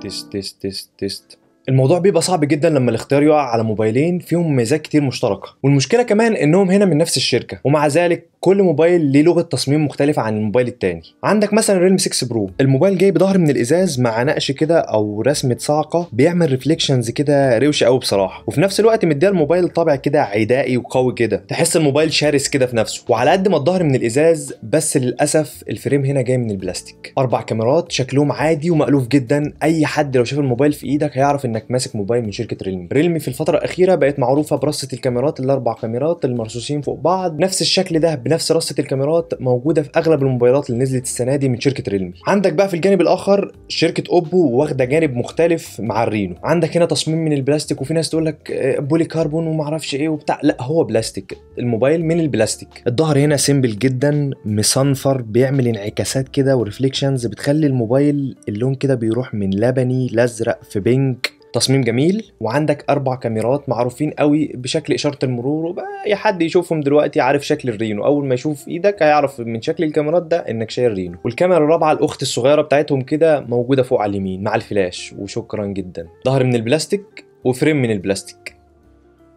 this this this this الموضوع بيبقى صعب جدا لما الاختيار يقع على موبايلين فيهم ميزات كتير مشتركه والمشكله كمان انهم هنا من نفس الشركه ومع ذلك كل موبايل ليه لغه تصميم مختلفه عن الموبايل التاني عندك مثلا ريلم 6 برو الموبايل جاي بظهر من الازاز مع نقش كده او رسمه صاعقه بيعمل ريفليكشنز كده روشه قوي بصراحه وفي نفس الوقت مديها الموبايل طابع كده عدائي وقوي كده تحس الموبايل شرس كده في نفسه وعلى قد ما الظهر من الازاز بس للاسف الفريم هنا جاي من البلاستيك اربع كاميرات شكلهم عادي ومألوف جدا اي حد لو شاف الموبايل في ايدك هيعرف ان انك ماسك موبايل من شركه ريلمي ريلمي في الفتره الاخيره بقت معروفه برصه الكاميرات الاربع كاميرات المرصوصين فوق بعض نفس الشكل ده بنفس رصه الكاميرات موجوده في اغلب الموبايلات اللي نزلت السنه دي من شركه ريلمي عندك بقى في الجانب الاخر شركه اوبو واخده جانب مختلف مع الرينو عندك هنا تصميم من البلاستيك وفي ناس تقول لك آه، بولي وما ومعرفش ايه وبتاع لا هو بلاستيك الموبايل من البلاستيك الظهر هنا سيمبل جدا مصنفر بيعمل انعكاسات كده وريفليكشنز بتخلي الموبايل اللون كده بيروح من لبني لازرق في بينك تصميم جميل وعندك اربع كاميرات معروفين قوي بشكل اشاره المرور وبقى اي حد يشوفهم دلوقتي عارف شكل الرينو اول ما يشوف ايدك هيعرف من شكل الكاميرات ده انك شايل رينو والكاميرا الرابعه الاخت الصغيره بتاعتهم كده موجوده فوق على اليمين مع الفلاش وشكرا جدا ظهر من البلاستيك وفريم من البلاستيك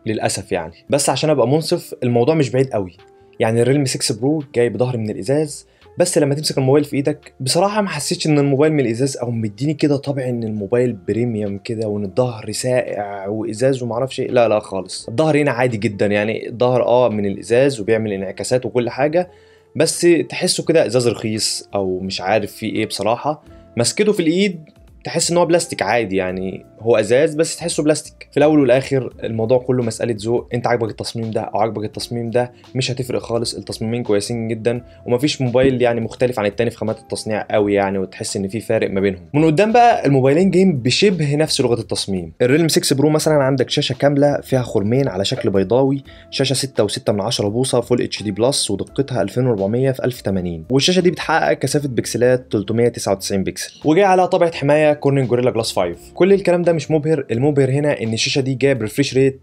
للاسف يعني بس عشان ابقى منصف الموضوع مش بعيد قوي يعني الريلم 6 برو جاي بظهر من الازاز بس لما تمسك الموبايل في ايدك بصراحه ما حسيتش ان الموبايل من الازاز او مديني كده طبع ان الموبايل بريميوم كده وان الظهر ساقع وازاز وما اعرفش إيه. لا لا خالص الظهر هنا عادي جدا يعني الظهر اه من الازاز وبيعمل انعكاسات وكل حاجه بس تحسه كده ازاز رخيص او مش عارف فيه ايه بصراحه مسكته في الايد تحس ان هو بلاستيك عادي يعني هو ازاز بس تحسه بلاستيك في الاول والاخر الموضوع كله مساله ذوق انت عاجبك التصميم ده او عاجبك التصميم ده مش هتفرق خالص التصميمين كويسين جدا ومفيش موبايل يعني مختلف عن التاني في خامات التصنيع قوي يعني وتحس ان في فارق ما بينهم من قدام بقى الموبايلين جيم بشبه نفس لغه التصميم الريلم 6 برو مثلا عندك شاشه كامله فيها خرمين على شكل بيضاوي شاشه 6 و6 من 10 بوصه فول اتش دي بلس ودقتها 2400 في 1080 والشاشه دي بتحقق كثافه بكسلات 399 بكسل وجاي عليها طابعه حمايه ده كورنين جوريلا جلاس 5 كل الكلام ده مش مبهر المبهر هنا ان الشاشه دي جايه بريفريش ريت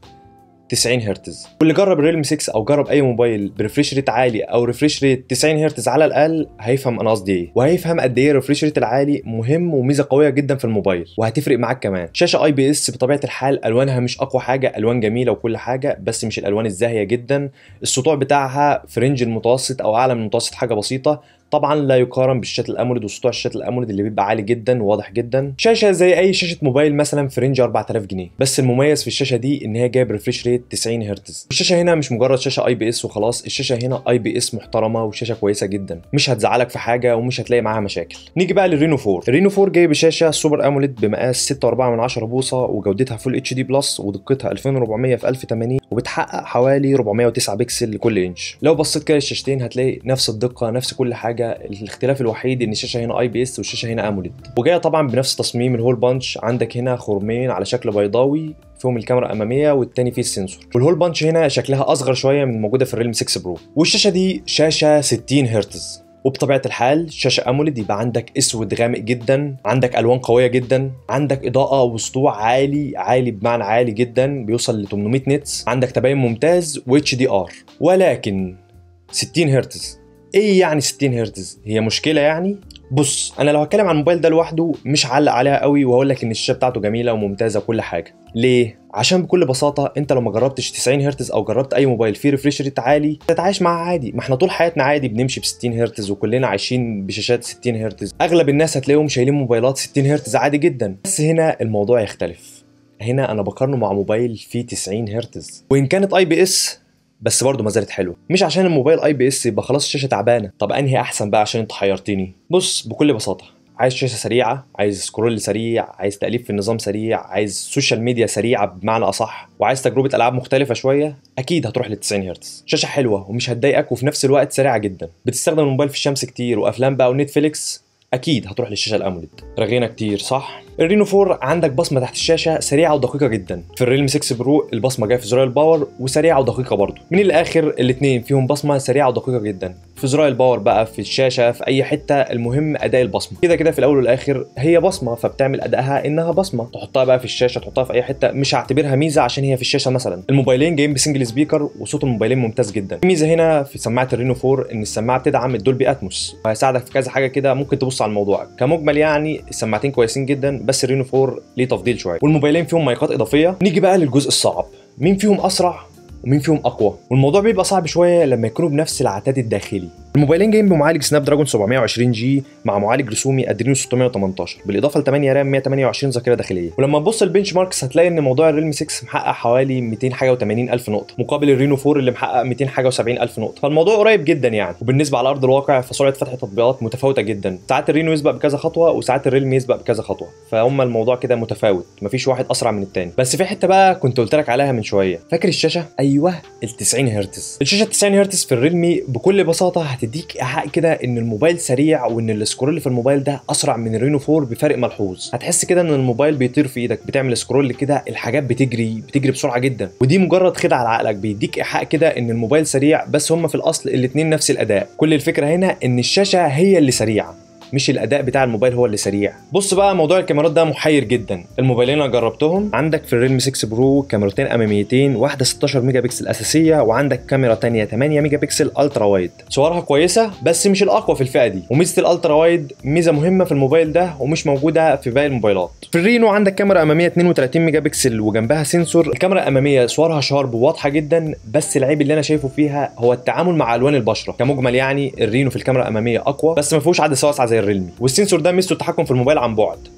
90 هرتز واللي جرب ريلم 6 او جرب اي موبايل بريفريش ريت عالي او ريفريش ريت 90 هرتز على الاقل هيفهم انا قصدي ايه وهيفهم قد ايه الريفريش ريت العالي مهم وميزه قويه جدا في الموبايل وهتفرق معاك كمان شاشه اي بي اس بطبيعه الحال الوانها مش اقوى حاجه الوان جميله وكل حاجه بس مش الالوان الزاهيه جدا السطوع بتاعها في رينج المتوسط او اعلى من المتوسط حاجه بسيطه طبعا لا يقارن بالشات الاموليد وسطوع الشات الاموليد اللي بيبقى عالي جدا وواضح جدا شاشه زي اي شاشه موبايل مثلا في رينج 4000 جنيه بس المميز في الشاشه دي ان هي جايب ريفريش ريت 90 هرتز الشاشه هنا مش مجرد شاشه اي بي اس وخلاص الشاشه هنا اي بي اس محترمه وشاشه كويسه جدا مش هتزعلك في حاجه ومش هتلاقي معاها مشاكل نيجي بقى للرينو 4 الرينو 4 جاي بشاشه سوبر اموليد بمقاس 6.4 بوصه وجودتها فول اتش دي بلس ودقتها 2400 في 1080 وبتحقق حوالي 409 بكسل لكل انش لو بصيت كده للشاشتين هتلاقي نفس الدقه نفس كل حاجه الاختلاف الوحيد ان الشاشه هنا اي بي اس والشاشه هنا اموليد وجايه طبعا بنفس تصميم الهول بانش عندك هنا خرمين على شكل بيضاوي فيهم الكاميرا الاماميه والتاني فيه السنسور والهول بانش هنا شكلها اصغر شويه من الموجوده في الريلم 6 برو والشاشه دي شاشه 60 هرتز وبطبيعه الحال شاشه اموليد يبقى عندك اسود غامق جدا عندك الوان قويه جدا عندك اضاءه وسطوع عالي عالي بمعنى عالي جدا بيوصل ل 800 نتس عندك تباين ممتاز اتش دي ار ولكن 60 هرتز ايه يعني 60 هرتز هي مشكله يعني بص انا لو هتكلم عن الموبايل ده لوحده مش هعلق عليها قوي وهقول لك ان الشاشه بتاعته جميله وممتازه وكل حاجه ليه عشان بكل بساطه انت لو ما جربتش 90 هرتز او جربت اي موبايل فيه ريفريش ريت عالي تتعايش معاه عادي ما احنا طول حياتنا عادي بنمشي ب 60 هرتز وكلنا عايشين بشاشات 60 هرتز اغلب الناس هتلاقيهم شايلين موبايلات 60 هرتز عادي جدا بس هنا الموضوع يختلف هنا انا بقارنه مع موبايل فيه 90 هرتز وان كانت اي بي اس بس برضه ما زالت حلوه مش عشان الموبايل اي بي اس يبقى خلاص الشاشه تعبانه طب انهي احسن بقى عشان انت حيرتني بص بكل بساطه عايز شاشه سريعه عايز سكرول سريع عايز تاليف في النظام سريع عايز سوشيال ميديا سريعه بمعنى اصح وعايز تجربه العاب مختلفه شويه اكيد هتروح لل 90 هرتز شاشه حلوه ومش هتضايقك وفي نفس الوقت سريعه جدا بتستخدم الموبايل في الشمس كتير وافلام بقى ونتفليكس اكيد هتروح للشاشه الاموليد رغينا كتير صح الرينو 4 عندك بصمه تحت الشاشه سريعه ودقيقه جدا في الريلم 6 برو البصمه جايه في زراير الباور وسريعه ودقيقه برضه من الاخر الاثنين فيهم بصمه سريعه ودقيقه جدا في زراير الباور بقى في الشاشه في اي حته المهم اداء البصمه كده كده في الاول والاخر هي بصمه فبتعمل ادائها انها بصمه تحطها بقى في الشاشه تحطها في اي حته مش هعتبرها ميزه عشان هي في الشاشه مثلا الموبايلين جايين بسنجل سبيكر وصوت الموبايلين ممتاز جدا الميزه هنا في سماعه الرينو 4 ان السماعه بتدعم الدولبي اتموس وهيساعدك في كذا حاجه كده ممكن تبص على الموضوع كمجمل يعني السماعتين كويسين جدا بس الرينو 4 ليه تفضيل شويه والموبايلين فيهم مايكات اضافيه نيجي بقى للجزء الصعب مين فيهم اسرع ومين فيهم اقوى والموضوع بيبقى صعب شويه لما يكونوا بنفس العتاد الداخلي الموبايلين جايين بمعالج سناب دراجون 720 جي مع معالج رسومي ادرينو 618 بالاضافه ل 8 رام 128 ذاكره داخليه ولما تبص البنش ماركس هتلاقي ان موضوع الريلم 6 محقق حوالي 200 حاجه و الف نقطه مقابل الرينو 4 اللي محقق 200 حاجه و70 الف نقطه فالموضوع قريب جدا يعني وبالنسبه على ارض الواقع فسرعه فتح التطبيقات متفاوته جدا ساعات الرينو يسبق بكذا خطوه وساعات الريلم يسبق بكذا خطوه فهم الموضوع كده متفاوت مفيش واحد اسرع من الثاني بس في حته بقى كنت قلت لك عليها من شويه فاكر الشاشه ايوه ال 90 هرتز الشاشه 90 هرتز في الريلمي بكل بساطه هتديك ايحاء كده ان الموبايل سريع وان السكرول في الموبايل ده اسرع من رينو 4 بفرق ملحوظ هتحس كده ان الموبايل بيطير في ايدك بتعمل سكرول كده الحاجات بتجري بتجري بسرعه جدا ودي مجرد خدعه على عقلك بيديك ايحاء كده ان الموبايل سريع بس هما في الاصل الاثنين نفس الاداء كل الفكره هنا ان الشاشه هي اللي سريعه مش الاداء بتاع الموبايل هو اللي سريع بص بقى موضوع الكاميرات ده محير جدا الموبايلين انا جربتهم عندك في الريلمي 6 برو كاميرتين اماميتين واحده 16 ميجا بكسل اساسيه وعندك كاميرا ثانيه 8 ميجا بكسل الترا وايد صورها كويسه بس مش الاقوى في الفئه دي وميزه الالترا وايد ميزه مهمه في الموبايل ده ومش موجوده في باقي الموبايلات في الرينو عندك كاميرا اماميه 32 ميجا بكسل وجنبها سنسور الكاميرا الاماميه صورها شارب وواضحه جدا بس العيب اللي انا شايفه فيها هو التعامل مع الوان البشره كمجمل يعني الرينو في الكاميرا الاماميه اقوى بس ما فيهوش عدسه واسعه زي زي الريلمي والسنسور ده ميزته التحكم في الموبايل عن بعد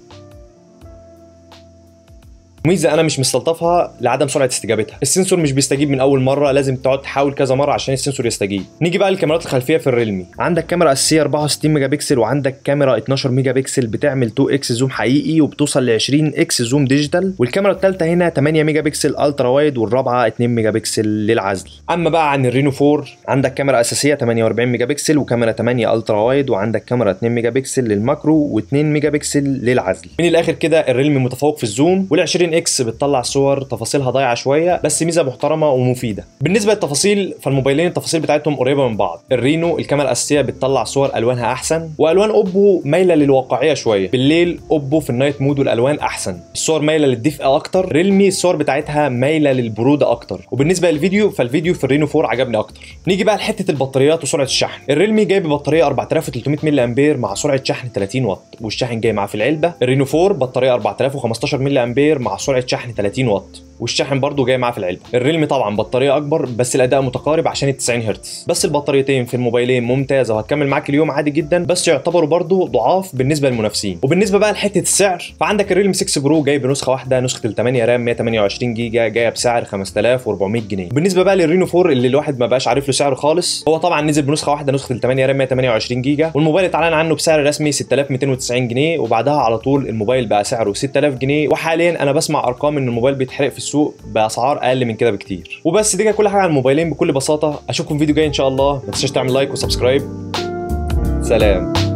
ميزه انا مش مستلطفها لعدم سرعه استجابتها السنسور مش بيستجيب من اول مره لازم تقعد تحاول كذا مره عشان السنسور يستجيب نيجي بقى للكاميرات الخلفيه في الريلمي عندك كاميرا اساسيه 64 ميجا بكسل وعندك كاميرا 12 ميجا بكسل بتعمل 2 اكس زوم حقيقي وبتوصل ل 20 اكس زوم ديجيتال والكاميرا الثالثه هنا 8 ميجا بكسل الترا وايد والرابعه 2 ميجا بكسل للعزل اما بقى عن الرينو 4 عندك كاميرا اساسيه 48 ميجا بكسل وكاميرا 8 الترا وايد وعندك كاميرا 2 ميجا بكسل للماكرو و2 ميجا بكسل للعزل من الاخر كده الريلمي متفوق في الزوم وال20 سكرين اكس بتطلع صور تفاصيلها ضايعه شويه بس ميزه محترمه ومفيده بالنسبه للتفاصيل فالموبايلين التفاصيل بتاعتهم قريبه من بعض الرينو الكاميرا الاساسيه بتطلع صور الوانها احسن والوان اوبو مايله للواقعيه شويه بالليل اوبو في النايت مود والالوان احسن الصور مايله للدفء اكتر ريلمي الصور بتاعتها مايله للبروده اكتر وبالنسبه للفيديو فالفيديو في الرينو 4 عجبني اكتر نيجي بقى لحته البطاريات وسرعه الشحن الريلمي جاي ببطاريه 4300 ملي امبير مع سرعه شحن 30 واط والشاحن جاي معاه في العلبه الرينو 4 بطاريه 4015 ملي امبير مع سرعة شحن 30 واط والشاحن برضه جاي معاه في العلبه الريلم طبعا بطاريه اكبر بس الاداء متقارب عشان ال 90 هرتز بس البطاريتين في الموبايلين ممتازه وهتكمل معاك اليوم عادي جدا بس يعتبروا برضه ضعاف بالنسبه للمنافسين وبالنسبه بقى لحته السعر فعندك الريلم 6 برو جاي بنسخه واحده نسخه ال 8 رام 128 جيجا جايه بسعر 5400 جنيه بالنسبه بقى للرينو 4 اللي الواحد ما بقاش عارف له سعره خالص هو طبعا نزل بنسخه واحده نسخه ال 8 رام 128 جيجا والموبايل اتعلن عنه بسعر رسمي 6290 جنيه وبعدها على طول الموبايل بقى سعره 6000 جنيه وحاليا انا بسمع ارقام ان الموبايل بيتحرق في السوق باسعار اقل من كده بكتير وبس دي كانت كل حاجه عن الموبايلين بكل بساطه اشوفكم فيديو جاي ان شاء الله ما تنساش تعمل لايك وسبسكرايب سلام